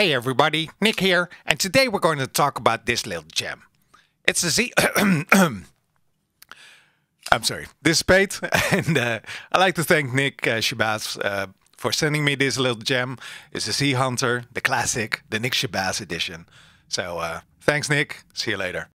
Hey everybody, Nick here, and today we're going to talk about this little gem. It's a Z. I'm sorry, this spade, and uh, I'd like to thank Nick uh, Shabazz uh, for sending me this little gem. It's a Sea Hunter, the classic, the Nick Shabazz edition. So uh, thanks, Nick. See you later.